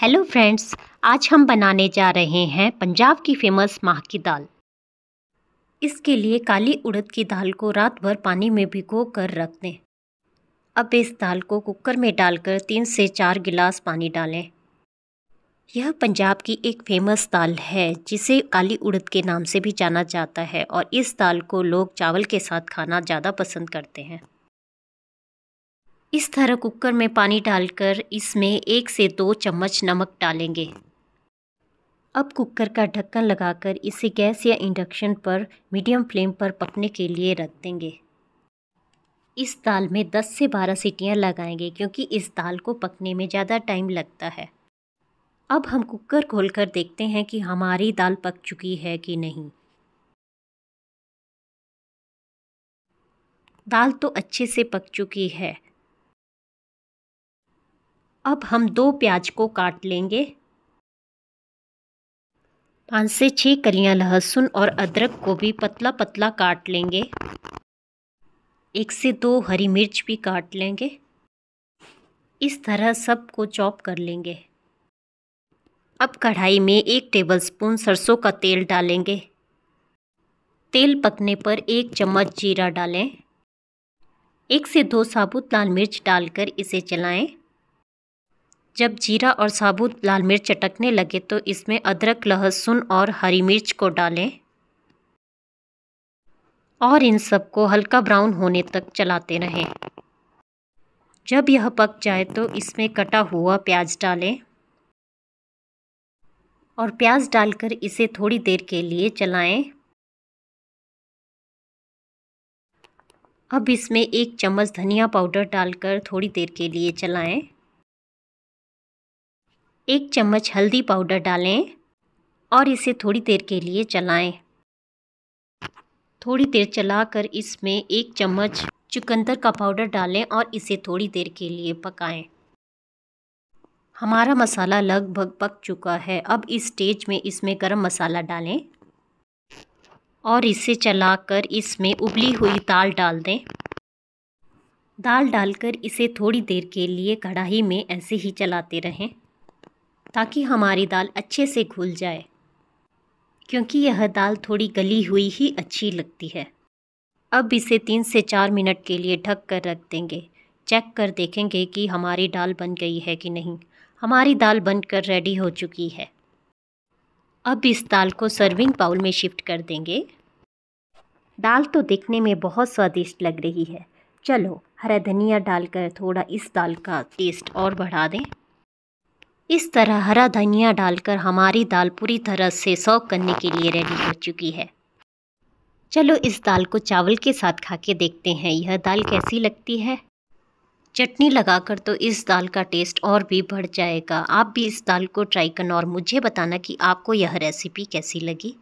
Hello friends आज हम बनाने जा रहे हैं पंजाब की फेमस माह की दाल इसके लिए काली उड़द की दाल को रात भर पानी में भिगो कर रख दें अब इस दाल को कुकर में डालकर तीन से चार गिलास पानी डालें यह पंजाब की एक फेमस दाल है जिसे काली उड़द के नाम से भी जाना जाता है और इस दाल को लोग चावल के साथ खाना ज़्यादा पसंद करते हैं इस तरह कुकर में पानी डालकर इसमें एक से दो चम्मच नमक डालेंगे अब कुकर का ढक्कन लगाकर इसे गैस या इंडक्शन पर मीडियम फ्लेम पर पकने के लिए रख देंगे इस दाल में 10 से 12 सीटियाँ लगाएंगे क्योंकि इस दाल को पकने में ज़्यादा टाइम लगता है अब हम कुकर खोलकर देखते हैं कि हमारी दाल पक चुकी है कि नहीं दाल तो अच्छे से पक चुकी है अब हम दो प्याज को काट लेंगे पाँच से छः कलियाँ लहसुन और अदरक को भी पतला पतला काट लेंगे एक से दो हरी मिर्च भी काट लेंगे इस तरह सब को चॉप कर लेंगे अब कढ़ाई में एक टेबलस्पून सरसों का तेल डालेंगे तेल पकने पर एक चम्मच जीरा डालें एक से दो साबुत लाल मिर्च डालकर इसे चलाएं जब जीरा और साबुत लाल मिर्च चटकने लगे तो इसमें अदरक लहसुन और हरी मिर्च को डालें और इन सबको हल्का ब्राउन होने तक चलाते रहें जब यह पक जाए तो इसमें कटा हुआ प्याज डालें और प्याज डालकर इसे थोड़ी देर के लिए चलाएं। अब इसमें एक चम्मच धनिया पाउडर डालकर थोड़ी देर के लिए चलाएं एक चम्मच हल्दी पाउडर डालें और इसे थोड़ी देर के लिए चलाएं। थोड़ी देर चलाकर इसमें एक चम्मच चुकंदर का पाउडर डालें और इसे थोड़ी देर के लिए पकाएं। हमारा मसाला लगभग पक चुका है अब इस स्टेज में इसमें गरम मसाला डालें और इसे चलाकर इसमें उबली हुई दाल डाल दें दाल डालकर इसे थोड़ी देर के लिए कढ़ाई में ऐसे ही चलाते रहें ताकि हमारी दाल अच्छे से घुल जाए क्योंकि यह दाल थोड़ी गली हुई ही अच्छी लगती है अब इसे तीन से चार मिनट के लिए ढक कर रख देंगे चेक कर देखेंगे कि हमारी दाल बन गई है कि नहीं हमारी दाल बनकर रेडी हो चुकी है अब इस दाल को सर्विंग बाउल में शिफ्ट कर देंगे दाल तो दिखने में बहुत स्वादिष्ट लग रही है चलो हरा धनिया डालकर थोड़ा इस दाल का टेस्ट और बढ़ा दें इस तरह हरा धनिया डालकर हमारी दाल पूरी तरह से सॉक करने के लिए रेडी हो चुकी है चलो इस दाल को चावल के साथ खा के देखते हैं यह दाल कैसी लगती है चटनी लगाकर तो इस दाल का टेस्ट और भी बढ़ जाएगा आप भी इस दाल को ट्राई करना और मुझे बताना कि आपको यह रेसिपी कैसी लगी